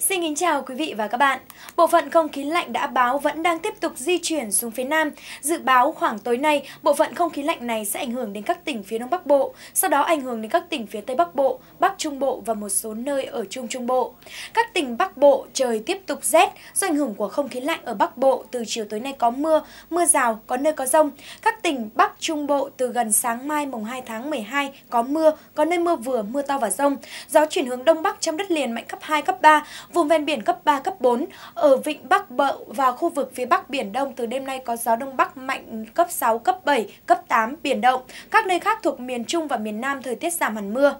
Xin kính chào quý vị và các bạn. Bộ phận không khí lạnh đã báo vẫn đang tiếp tục di chuyển xuống phía Nam. Dự báo khoảng tối nay, bộ phận không khí lạnh này sẽ ảnh hưởng đến các tỉnh phía Đông Bắc Bộ, sau đó ảnh hưởng đến các tỉnh phía Tây Bắc Bộ, Bắc Trung Bộ và một số nơi ở Trung Trung Bộ. Các tỉnh Bắc Bộ trời tiếp tục rét do ảnh hưởng của không khí lạnh ở Bắc Bộ từ chiều tối nay có mưa, mưa rào, có nơi có rông. Các tỉnh Bắc Trung Bộ từ gần sáng mai mùng 2 tháng 12 có mưa, có nơi mưa vừa, mưa to và rông. Gió chuyển hướng Đông Bắc trong đất liền mạnh cấp 2, cấp 3, Vùng ven biển cấp 3, cấp 4, ở vịnh Bắc Bộ và khu vực phía Bắc Biển Đông từ đêm nay có gió Đông Bắc mạnh cấp 6, cấp 7, cấp 8, biển động. Các nơi khác thuộc miền Trung và miền Nam thời tiết giảm hẳn mưa.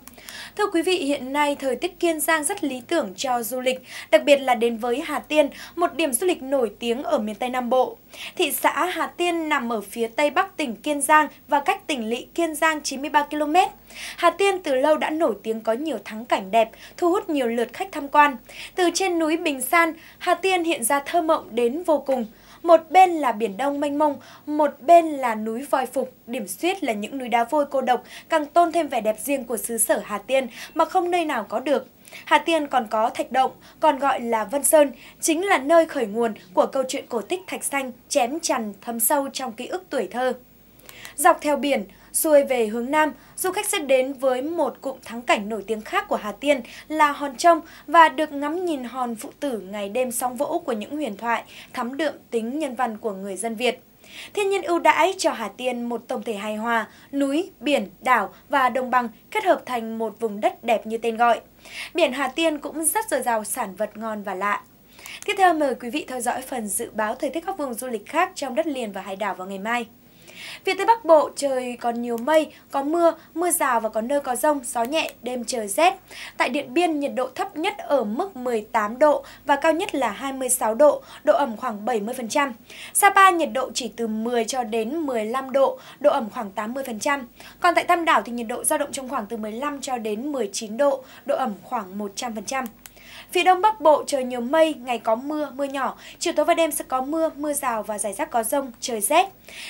Thưa quý vị, hiện nay thời tiết Kiên Giang rất lý tưởng cho du lịch, đặc biệt là đến với Hà Tiên, một điểm du lịch nổi tiếng ở miền Tây Nam Bộ. Thị xã Hà Tiên nằm ở phía tây bắc tỉnh Kiên Giang và cách tỉnh lỵ Kiên Giang 93 km. Hà Tiên từ lâu đã nổi tiếng có nhiều thắng cảnh đẹp, thu hút nhiều lượt khách tham quan. Từ trên núi Bình San, Hà Tiên hiện ra thơ mộng đến vô cùng – một bên là Biển Đông mênh mông, một bên là núi Voi Phục, điểm xuyết là những núi đá vôi cô độc, càng tôn thêm vẻ đẹp riêng của xứ sở Hà Tiên mà không nơi nào có được. Hà Tiên còn có Thạch Động, còn gọi là Vân Sơn, chính là nơi khởi nguồn của câu chuyện cổ tích Thạch Xanh chém chằn thấm sâu trong ký ức tuổi thơ. Dọc theo biển, Xuôi về hướng Nam, du khách sẽ đến với một cụm thắng cảnh nổi tiếng khác của Hà Tiên là Hòn Trông và được ngắm nhìn hòn phụ tử ngày đêm sóng vỗ của những huyền thoại, thắm đượm tính nhân văn của người dân Việt. Thiên nhiên ưu đãi cho Hà Tiên một tổng thể hài hòa, núi, biển, đảo và đồng bằng kết hợp thành một vùng đất đẹp như tên gọi. Biển Hà Tiên cũng rất dồi dào sản vật ngon và lạ. Tiếp theo mời quý vị theo dõi phần dự báo thời tiết các vùng du lịch khác trong đất liền và hải đảo vào ngày mai. Phía Tây Bắc Bộ trời còn nhiều mây, có mưa, mưa rào và có nơi có rông, gió nhẹ, đêm trời rét. Tại Điện Biên, nhiệt độ thấp nhất ở mức 18 độ và cao nhất là 26 độ, độ ẩm khoảng 70%. Sapa nhiệt độ chỉ từ 10 cho đến 15 độ, độ ẩm khoảng 80%. Còn tại Tam Đảo thì nhiệt độ dao động trong khoảng từ 15 cho đến 19 độ, độ ẩm khoảng 100%. Phía đông bắc bộ trời nhiều mây, ngày có mưa, mưa nhỏ, chiều tối và đêm sẽ có mưa, mưa rào và rải rác có rông, trời rét.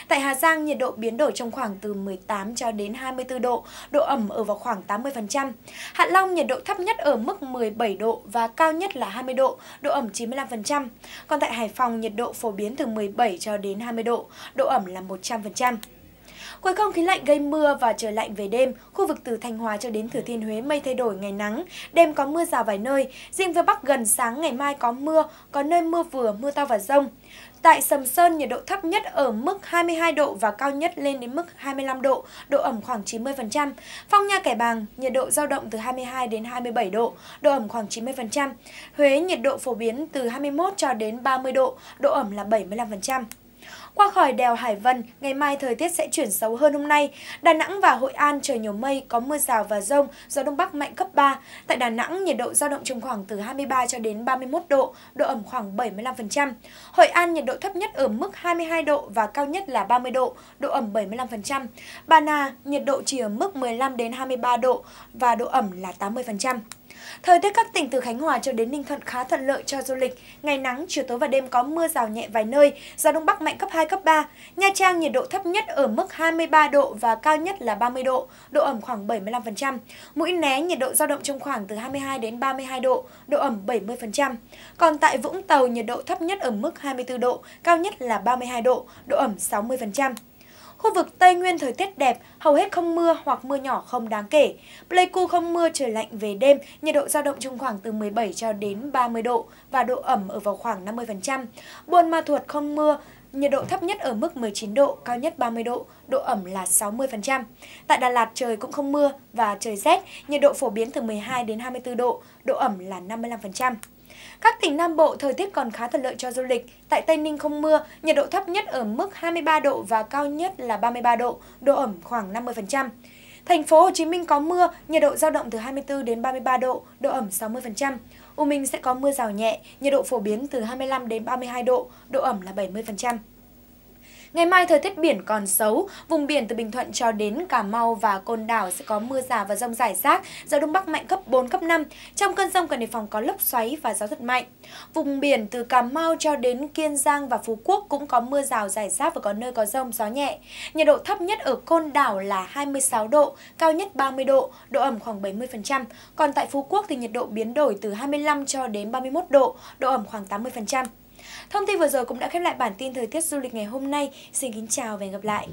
Tại Hà Giang, nhiệt độ biến đổi trong khoảng từ 18 cho đến 24 độ, độ ẩm ở vào khoảng 80%. Hạ Long nhiệt độ thấp nhất ở mức 17 độ và cao nhất là 20 độ, độ ẩm 95%. Còn tại Hải Phòng, nhiệt độ phổ biến từ 17 cho đến 20 độ, độ ẩm là 100%. Cuối không khí lạnh gây mưa và trời lạnh về đêm, khu vực từ Thanh Hóa cho đến Thừa Thiên Huế mây thay đổi ngày nắng, đêm có mưa rào vài nơi, riêng phía Bắc gần sáng ngày mai có mưa, có nơi mưa vừa, mưa to và rông. Tại Sầm Sơn, nhiệt độ thấp nhất ở mức 22 độ và cao nhất lên đến mức 25 độ, độ ẩm khoảng 90%. Phong Nha Kẻ Bàng, nhiệt độ dao động từ 22 đến 27 độ, độ ẩm khoảng 90%. Huế, nhiệt độ phổ biến từ 21 cho đến 30 độ, độ ẩm là 75%. Qua khỏi đèo Hải Vân, ngày mai thời tiết sẽ chuyển xấu hơn hôm nay. Đà Nẵng và Hội An trời nhiều mây, có mưa rào và rông, gió đông bắc mạnh cấp 3. Tại Đà Nẵng, nhiệt độ giao động trong khoảng từ 23 cho đến 31 độ, độ ẩm khoảng 75%. Hội An nhiệt độ thấp nhất ở mức 22 độ và cao nhất là 30 độ, độ ẩm 75%. Bà Nà, nhiệt độ chỉ ở mức 15 đến 23 độ và độ ẩm là 80%. Thời tiết các tỉnh từ Khánh Hòa cho đến Ninh Thuận khá thuận lợi cho du lịch. Ngày nắng, chiều tối và đêm có mưa rào nhẹ vài nơi, gió Đông Bắc mạnh cấp 2, cấp 3. Nha Trang nhiệt độ thấp nhất ở mức 23 độ và cao nhất là 30 độ, độ ẩm khoảng 75%. Mũi Né nhiệt độ dao động trong khoảng từ 22 đến 32 độ, độ ẩm 70%. Còn tại Vũng Tàu nhiệt độ thấp nhất ở mức 24 độ, cao nhất là 32 độ, độ ẩm 60%. Khu vực Tây Nguyên thời tiết đẹp, hầu hết không mưa hoặc mưa nhỏ không đáng kể. Pleiku không mưa trời lạnh về đêm, nhiệt độ dao động trong khoảng từ 17 cho đến 30 độ và độ ẩm ở vào khoảng 50%. Buôn Ma Thuột không mưa, nhiệt độ thấp nhất ở mức 19 độ, cao nhất 30 độ, độ ẩm là 60%. Tại Đà Lạt trời cũng không mưa và trời rét, nhiệt độ phổ biến từ 12 đến 24 độ, độ ẩm là 55%. Các tỉnh Nam Bộ thời tiết còn khá thuận lợi cho du lịch. Tại Tây Ninh không mưa, nhiệt độ thấp nhất ở mức 23 độ và cao nhất là 33 độ, độ ẩm khoảng 50%. Thành phố Hồ Chí Minh có mưa, nhiệt độ dao động từ 24 đến 33 độ, độ ẩm 60%. U Minh sẽ có mưa rào nhẹ, nhiệt độ phổ biến từ 25 đến 32 độ, độ ẩm là 70%. Ngày mai thời tiết biển còn xấu, vùng biển từ Bình Thuận cho đến Cà Mau và Côn Đảo sẽ có mưa rào và rông rải rác, gió Đông Bắc mạnh cấp 4, cấp 5. Trong cơn rông cần đề phòng có lốc xoáy và gió giật mạnh. Vùng biển từ Cà Mau cho đến Kiên Giang và Phú Quốc cũng có mưa rào rải rác và có nơi có rông, gió nhẹ. Nhiệt độ thấp nhất ở Côn Đảo là 26 độ, cao nhất 30 độ, độ ẩm khoảng 70%. Còn tại Phú Quốc thì nhiệt độ biến đổi từ 25 cho đến 31 độ, độ ẩm khoảng 80%. Thông tin vừa rồi cũng đã khép lại bản tin thời tiết du lịch ngày hôm nay. Xin kính chào và hẹn gặp lại.